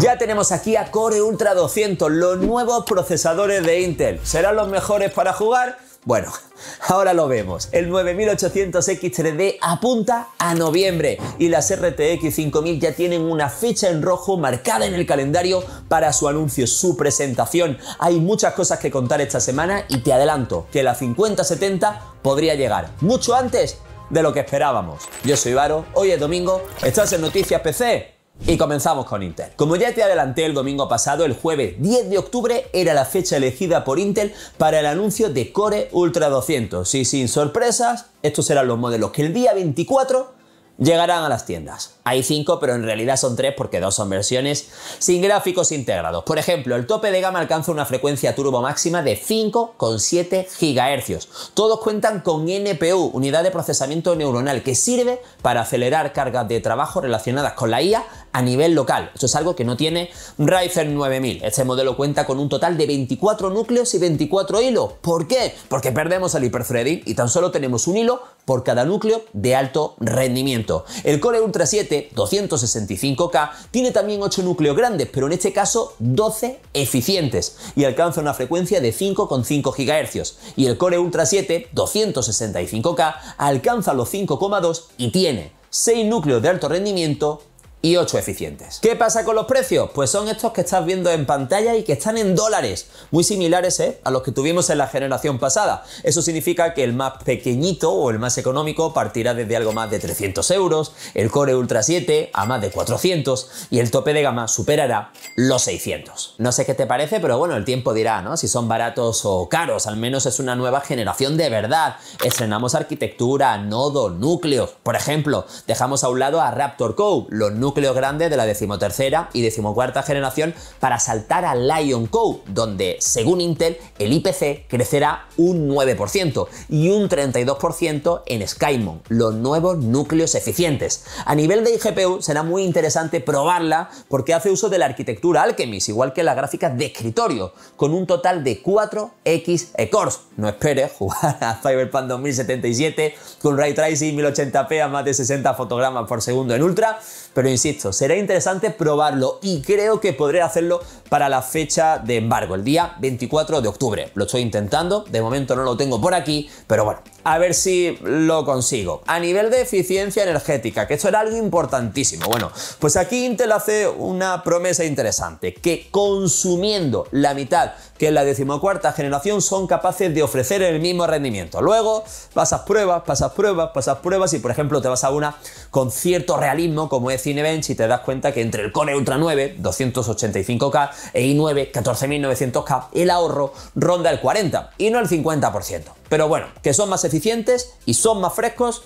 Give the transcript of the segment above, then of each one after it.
Ya tenemos aquí a Core Ultra 200, los nuevos procesadores de Intel. ¿Serán los mejores para jugar? Bueno, ahora lo vemos. El 9800X3D apunta a noviembre y las RTX 5000 ya tienen una fecha en rojo marcada en el calendario para su anuncio, su presentación. Hay muchas cosas que contar esta semana y te adelanto que la 5070 podría llegar mucho antes de lo que esperábamos. Yo soy Varo, hoy es domingo, estás en Noticias PC y comenzamos con Intel. Como ya te adelanté el domingo pasado, el jueves 10 de octubre era la fecha elegida por Intel para el anuncio de Core Ultra 200. Y sin sorpresas, estos serán los modelos que el día 24 llegarán a las tiendas. Hay 5, pero en realidad son 3 porque dos son versiones sin gráficos integrados. Por ejemplo, el tope de gama alcanza una frecuencia turbo máxima de 5,7 GHz. Todos cuentan con NPU, unidad de procesamiento neuronal, que sirve para acelerar cargas de trabajo relacionadas con la IA a nivel local. Eso es algo que no tiene Ryzen 9000. Este modelo cuenta con un total de 24 núcleos y 24 hilos. ¿Por qué? Porque perdemos el hyperthreading y tan solo tenemos un hilo por cada núcleo de alto rendimiento. El Core Ultra 7 265K tiene también 8 núcleos grandes, pero en este caso 12 eficientes y alcanza una frecuencia de 5,5 GHz. Y el Core Ultra 7 265K alcanza los 5,2 y tiene 6 núcleos de alto rendimiento, y 8 eficientes. ¿Qué pasa con los precios? Pues son estos que estás viendo en pantalla y que están en dólares, muy similares ¿eh? a los que tuvimos en la generación pasada. Eso significa que el más pequeñito o el más económico partirá desde algo más de 300 euros, el Core Ultra 7 a más de 400 y el tope de gama superará los 600. No sé qué te parece, pero bueno, el tiempo dirá, ¿no? Si son baratos o caros, al menos es una nueva generación de verdad. Estrenamos arquitectura, nodo, núcleos, por ejemplo, dejamos a un lado a Raptor Code, los núcleos grandes de la decimotercera y decimocuarta generación para saltar a Lion Code, donde, según Intel, el IPC crecerá un 9% y un 32% en Skymon, los nuevos núcleos eficientes. A nivel de IGPU será muy interesante probarla porque hace uso de la arquitectura Alchemist, igual que las gráficas de escritorio, con un total de 4 X cores. No esperes jugar a Cyberpunk 2077 con Ray Tracing 1080p a más de 60 fotogramas por segundo en ultra, pero insisto, será interesante probarlo y creo que podré hacerlo para la fecha de embargo, el día 24 de octubre. Lo estoy intentando, de momento no lo tengo por aquí, pero bueno, a ver si lo consigo. A nivel de eficiencia energética, que esto era algo importantísimo. Bueno, pues aquí Intel hace una promesa interesante, que consumiendo la mitad que es la decimocuarta generación son capaces de ofrecer el mismo rendimiento. Luego pasas pruebas, pasas pruebas, pasas pruebas y por ejemplo te vas a una con cierto realismo como es Cine si te das cuenta que entre el Core Ultra 9, 285K, e i9, 14900K, el ahorro ronda el 40 y no el 50%. Pero bueno, que son más eficientes y son más frescos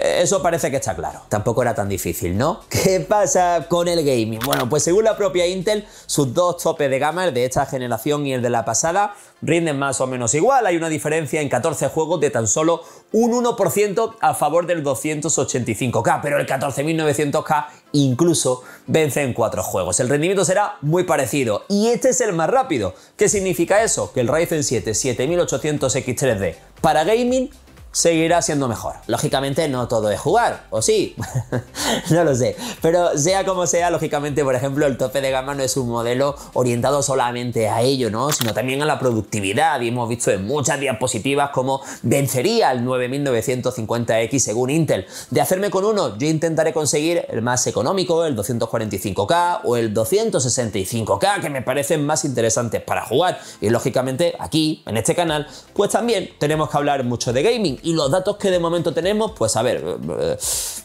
eh, eso parece que está claro. Tampoco era tan difícil, ¿no? ¿Qué pasa con el gaming? Bueno, pues según la propia Intel, sus dos topes de gama, el de esta generación y el de la pasada, rinden más o menos igual. Hay una diferencia en 14 juegos de tan solo un 1% a favor del 285K, pero el 14900K incluso vence en 4 juegos. El rendimiento será muy parecido y este es el más rápido. ¿Qué significa eso? Que el Ryzen 7 7800X3D para gaming seguirá siendo mejor. Lógicamente no todo es jugar, o sí, no lo sé. Pero sea como sea, lógicamente, por ejemplo, el tope de gama no es un modelo orientado solamente a ello, ¿no? Sino también a la productividad. Y hemos visto en muchas diapositivas cómo vencería el 9950X según Intel. De hacerme con uno, yo intentaré conseguir el más económico, el 245K o el 265K, que me parecen más interesantes para jugar. Y lógicamente aquí, en este canal, pues también tenemos que hablar mucho de gaming y los datos que de momento tenemos, pues a ver, eh,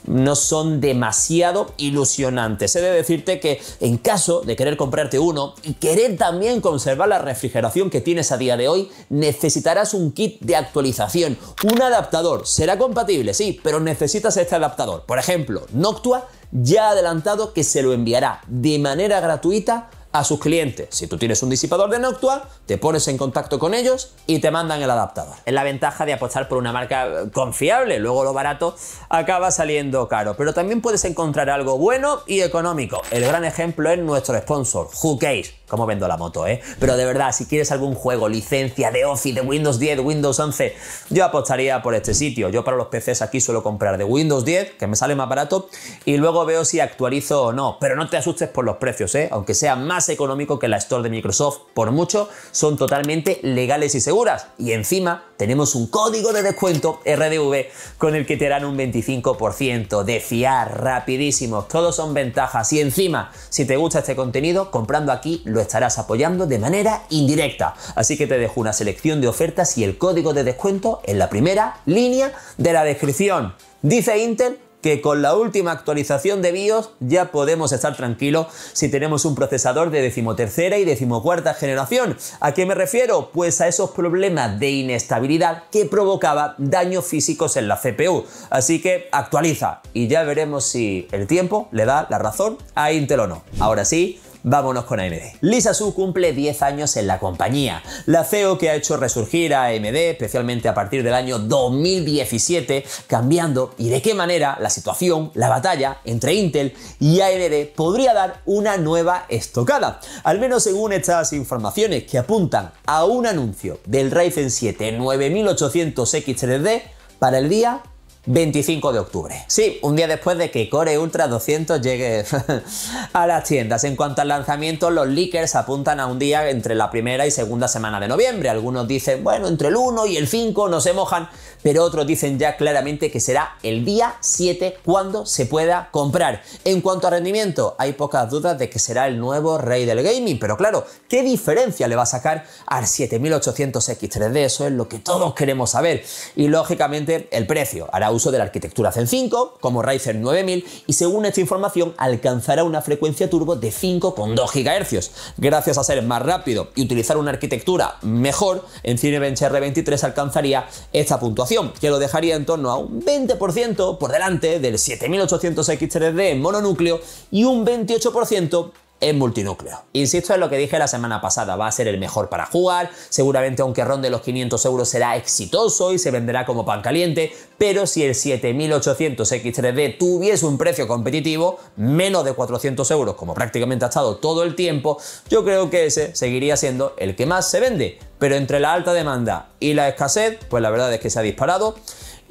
no son demasiado ilusionantes. He de decirte que en caso de querer comprarte uno y querer también conservar la refrigeración que tienes a día de hoy, necesitarás un kit de actualización, un adaptador. Será compatible, sí, pero necesitas este adaptador. Por ejemplo, Noctua ya ha adelantado que se lo enviará de manera gratuita a sus clientes. Si tú tienes un disipador de Noctua, te pones en contacto con ellos y te mandan el adaptador. Es la ventaja de apostar por una marca eh, confiable, luego lo barato acaba saliendo caro, pero también puedes encontrar algo bueno y económico. El gran ejemplo es nuestro sponsor, Hookcase como vendo la moto, eh? Pero de verdad, si quieres algún juego, licencia de Office, de Windows 10, Windows 11, yo apostaría por este sitio. Yo para los PCs aquí suelo comprar de Windows 10, que me sale más barato, y luego veo si actualizo o no. Pero no te asustes por los precios, eh. Aunque sea más económico que la Store de Microsoft, por mucho, son totalmente legales y seguras. Y encima tenemos un código de descuento RDV con el que te harán un 25% de fiar rapidísimo Todos son ventajas. Y encima, si te gusta este contenido, comprando aquí lo estarás apoyando de manera indirecta. Así que te dejo una selección de ofertas y el código de descuento en la primera línea de la descripción. Dice Intel que con la última actualización de BIOS ya podemos estar tranquilos si tenemos un procesador de decimotercera y decimocuarta generación. ¿A qué me refiero? Pues a esos problemas de inestabilidad que provocaba daños físicos en la CPU. Así que actualiza y ya veremos si el tiempo le da la razón a Intel o no. Ahora sí, Vámonos con AMD. Lisa Su cumple 10 años en la compañía. La CEO que ha hecho resurgir a AMD, especialmente a partir del año 2017, cambiando y de qué manera la situación, la batalla entre Intel y AMD podría dar una nueva estocada. Al menos según estas informaciones que apuntan a un anuncio del Ryzen 7 9800 X3D para el día 25 de octubre. Sí, un día después de que Core Ultra 200 llegue a las tiendas. En cuanto al lanzamiento, los leakers apuntan a un día entre la primera y segunda semana de noviembre. Algunos dicen, bueno, entre el 1 y el 5 no se mojan, pero otros dicen ya claramente que será el día 7 cuando se pueda comprar. En cuanto a rendimiento, hay pocas dudas de que será el nuevo rey del gaming, pero claro, ¿qué diferencia le va a sacar al 7800X3D? Eso es lo que todos queremos saber. Y lógicamente, el precio hará uso de la arquitectura Zen 5, como Ryzen 9000, y según esta información alcanzará una frecuencia turbo de 5,2 GHz. Gracias a ser más rápido y utilizar una arquitectura mejor, en Cinebench R23 alcanzaría esta puntuación, que lo dejaría en torno a un 20% por delante del 7800X3D en mononúcleo y un 28% en multinúcleo. Insisto en lo que dije la semana pasada, va a ser el mejor para jugar, seguramente aunque ronde los 500 euros será exitoso y se venderá como pan caliente, pero si el 7800 X3D tuviese un precio competitivo, menos de 400 euros como prácticamente ha estado todo el tiempo, yo creo que ese seguiría siendo el que más se vende, pero entre la alta demanda y la escasez, pues la verdad es que se ha disparado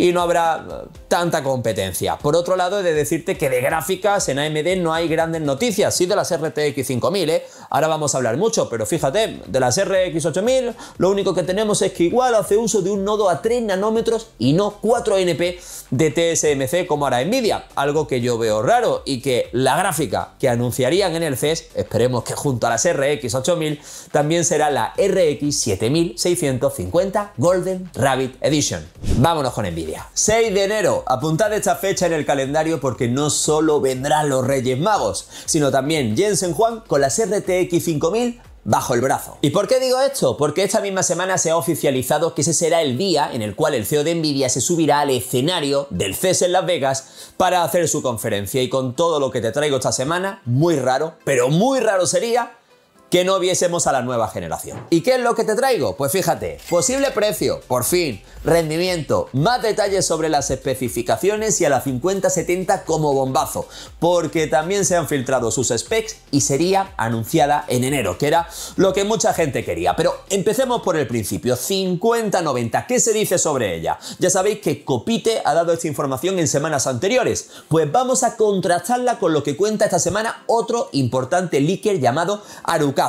y no habrá tanta competencia. Por otro lado, he de decirte que de gráficas en AMD no hay grandes noticias, sí de las RTX 5000, ¿eh? ahora vamos a hablar mucho, pero fíjate, de las RX 8000 lo único que tenemos es que igual hace uso de un nodo a 3 nanómetros y no 4 NP de TSMC como hará Nvidia, algo que yo veo raro y que la gráfica que anunciarían en el CES, esperemos que junto a las RX 8000, también será la RX 7650 Golden Rabbit Edition. Vámonos con Nvidia. 6 de enero, apuntad esta fecha en el calendario porque no solo vendrán los Reyes Magos, sino también Jensen Juan con la RTX 5000 bajo el brazo. ¿Y por qué digo esto? Porque esta misma semana se ha oficializado que ese será el día en el cual el CEO de Nvidia se subirá al escenario del CES en Las Vegas para hacer su conferencia y con todo lo que te traigo esta semana, muy raro, pero muy raro sería que no viésemos a la nueva generación. ¿Y qué es lo que te traigo? Pues fíjate, posible precio, por fin, rendimiento, más detalles sobre las especificaciones y a la 5070 como bombazo, porque también se han filtrado sus specs y sería anunciada en enero, que era lo que mucha gente quería. Pero empecemos por el principio, 5090, ¿qué se dice sobre ella? Ya sabéis que Copite ha dado esta información en semanas anteriores, pues vamos a contrastarla con lo que cuenta esta semana otro importante leaker llamado Aruka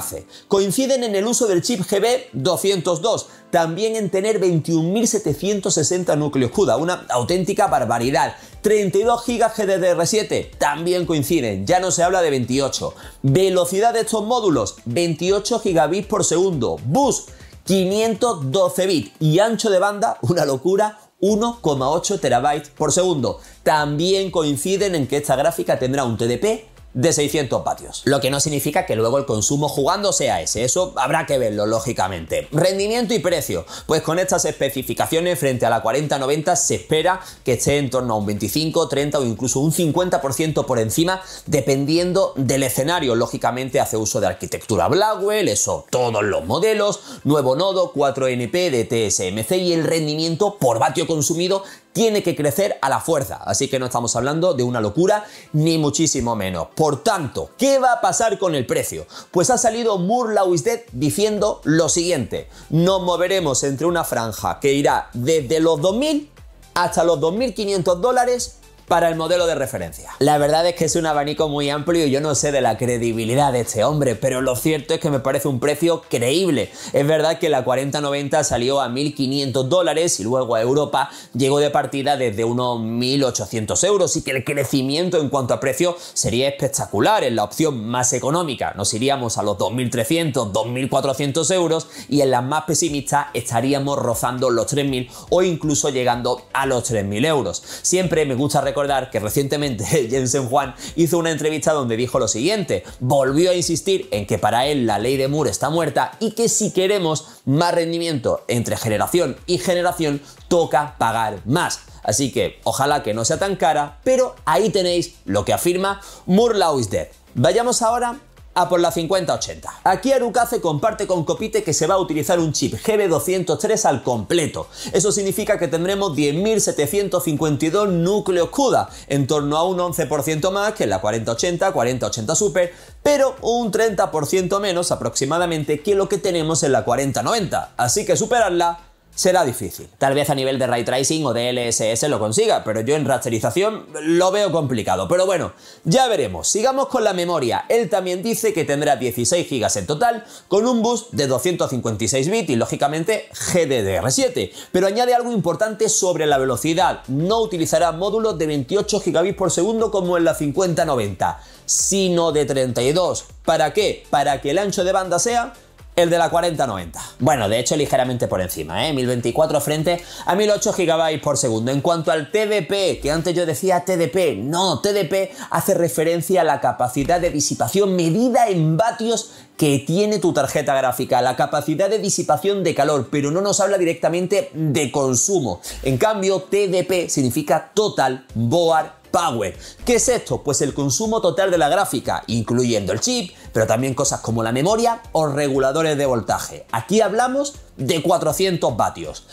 Coinciden en el uso del chip GB202, también en tener 21.760 núcleos CUDA, una auténtica barbaridad. 32 GB GDDR7 también coinciden, ya no se habla de 28. Velocidad de estos módulos, 28 GB por segundo. Bus, 512 bits. Y ancho de banda, una locura, 1,8 terabytes por segundo. También coinciden en que esta gráfica tendrá un TDP de 600 vatios. Lo que no significa que luego el consumo jugando sea ese, eso habrá que verlo lógicamente. Rendimiento y precio, pues con estas especificaciones frente a la 4090 se espera que esté en torno a un 25, 30 o incluso un 50% por encima dependiendo del escenario. Lógicamente hace uso de arquitectura Blackwell, eso todos los modelos, nuevo nodo 4NP de TSMC y el rendimiento por vatio consumido tiene que crecer a la fuerza. Así que no estamos hablando de una locura, ni muchísimo menos. Por tanto, ¿qué va a pasar con el precio? Pues ha salido Dead diciendo lo siguiente. Nos moveremos entre una franja que irá desde los 2.000 hasta los 2.500 dólares para el modelo de referencia. La verdad es que es un abanico muy amplio y yo no sé de la credibilidad de este hombre, pero lo cierto es que me parece un precio creíble. Es verdad que la 4090 salió a 1.500 dólares y luego a Europa llegó de partida desde unos 1.800 euros y que el crecimiento en cuanto a precio sería espectacular en la opción más económica. Nos iríamos a los 2.300, 2.400 euros y en la más pesimista estaríamos rozando los 3.000 o incluso llegando a los 3.000 euros. Siempre me gusta recordar que recientemente Jensen Juan hizo una entrevista donde dijo lo siguiente, volvió a insistir en que para él la ley de Moore está muerta y que si queremos más rendimiento entre generación y generación, toca pagar más. Así que ojalá que no sea tan cara, pero ahí tenéis lo que afirma Moore Law is Dead. Vayamos ahora a por la 5080. Aquí Arukaze comparte con Copite que se va a utilizar un chip GB203 al completo. Eso significa que tendremos 10.752 núcleos CUDA, en torno a un 11% más que la 4080, 4080 Super, pero un 30% menos aproximadamente que lo que tenemos en la 4090. Así que superarla será difícil. Tal vez a nivel de ray tracing o de LSS lo consiga, pero yo en rasterización lo veo complicado. Pero bueno, ya veremos. Sigamos con la memoria. Él también dice que tendrá 16 GB en total, con un bus de 256 bits y lógicamente GDDR7. Pero añade algo importante sobre la velocidad. No utilizará módulos de 28 GB por segundo como en la 5090, sino de 32. ¿Para qué? Para que el ancho de banda sea el de la 4090. Bueno, de hecho ligeramente por encima, ¿eh? 1024 frente a 1008 GB por segundo. En cuanto al TDP, que antes yo decía TDP, no, TDP hace referencia a la capacidad de disipación medida en vatios que tiene tu tarjeta gráfica, la capacidad de disipación de calor, pero no nos habla directamente de consumo. En cambio, TDP significa Total Board Power. ¿Qué es esto? Pues el consumo total de la gráfica, incluyendo el chip, pero también cosas como la memoria o reguladores de voltaje. Aquí hablamos de 400 vatios.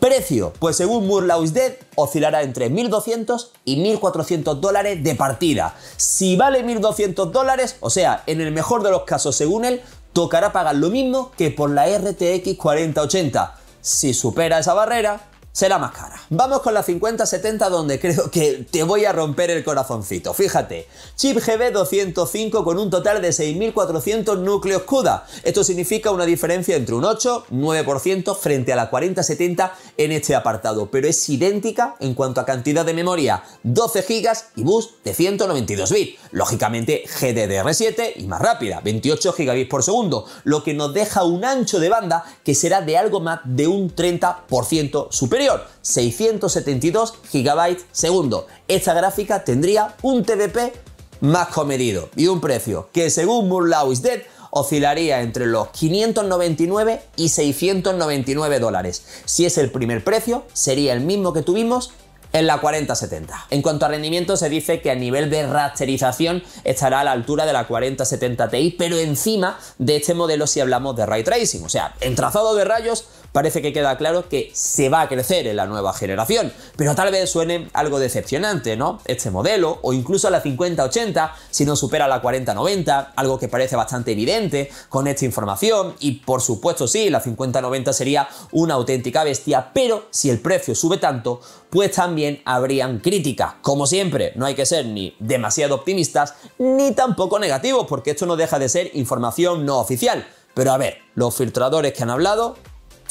Precio, pues según is Dead, oscilará entre 1.200 y 1.400 dólares de partida. Si vale 1.200 dólares, o sea, en el mejor de los casos según él, tocará pagar lo mismo que por la RTX 4080. Si supera esa barrera, será más cara. Vamos con la 5070 donde creo que te voy a romper el corazoncito. Fíjate, chip GB205 con un total de 6400 núcleos CUDA. Esto significa una diferencia entre un 8, 9% frente a la 4070 en este apartado, pero es idéntica en cuanto a cantidad de memoria, 12 GB y bus de 192 bits. Lógicamente GDDR7 y más rápida, 28 GB por segundo, lo que nos deja un ancho de banda que será de algo más de un 30% superior 672 gigabytes segundo. Esta gráfica tendría un TDP más comedido y un precio que según Murlau is Dead oscilaría entre los 599 y 699 dólares. Si es el primer precio, sería el mismo que tuvimos en la 4070. En cuanto a rendimiento, se dice que a nivel de rasterización estará a la altura de la 4070 Ti, pero encima de este modelo si hablamos de ray tracing, o sea, en trazado de rayos parece que queda claro que se va a crecer en la nueva generación, pero tal vez suene algo decepcionante, ¿no? Este modelo, o incluso la 50-80, si no supera la 40-90, algo que parece bastante evidente con esta información, y por supuesto sí, la 50-90 sería una auténtica bestia, pero si el precio sube tanto, pues también habrían críticas. Como siempre, no hay que ser ni demasiado optimistas ni tampoco negativos, porque esto no deja de ser información no oficial. Pero a ver, los filtradores que han hablado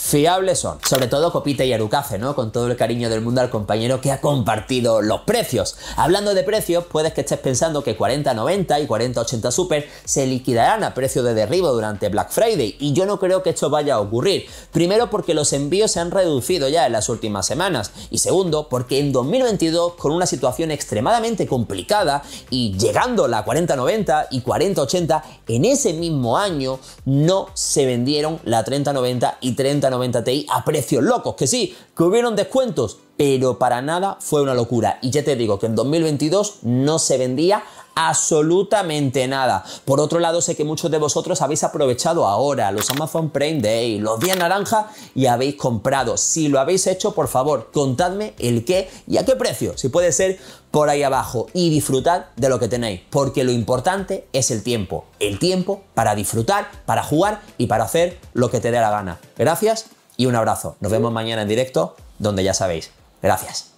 fiables son. Sobre todo Copita y Arucafe, ¿no? Con todo el cariño del mundo al compañero que ha compartido los precios. Hablando de precios, puedes que estés pensando que 4090 y 4080 Super se liquidarán a precio de derribo durante Black Friday y yo no creo que esto vaya a ocurrir. Primero porque los envíos se han reducido ya en las últimas semanas y segundo porque en 2022 con una situación extremadamente complicada y llegando la 4090 y 4080 en ese mismo año no se vendieron la 3090 y 30 90 Ti a precios locos. Que sí, que hubieron descuentos, pero para nada fue una locura. Y ya te digo que en 2022 no se vendía absolutamente nada. Por otro lado, sé que muchos de vosotros habéis aprovechado ahora los Amazon Prime Day, los días naranja y habéis comprado. Si lo habéis hecho, por favor, contadme el qué y a qué precio, si puede ser por ahí abajo y disfrutad de lo que tenéis, porque lo importante es el tiempo, el tiempo para disfrutar, para jugar y para hacer lo que te dé la gana. Gracias y un abrazo. Nos vemos mañana en directo, donde ya sabéis, Gracias.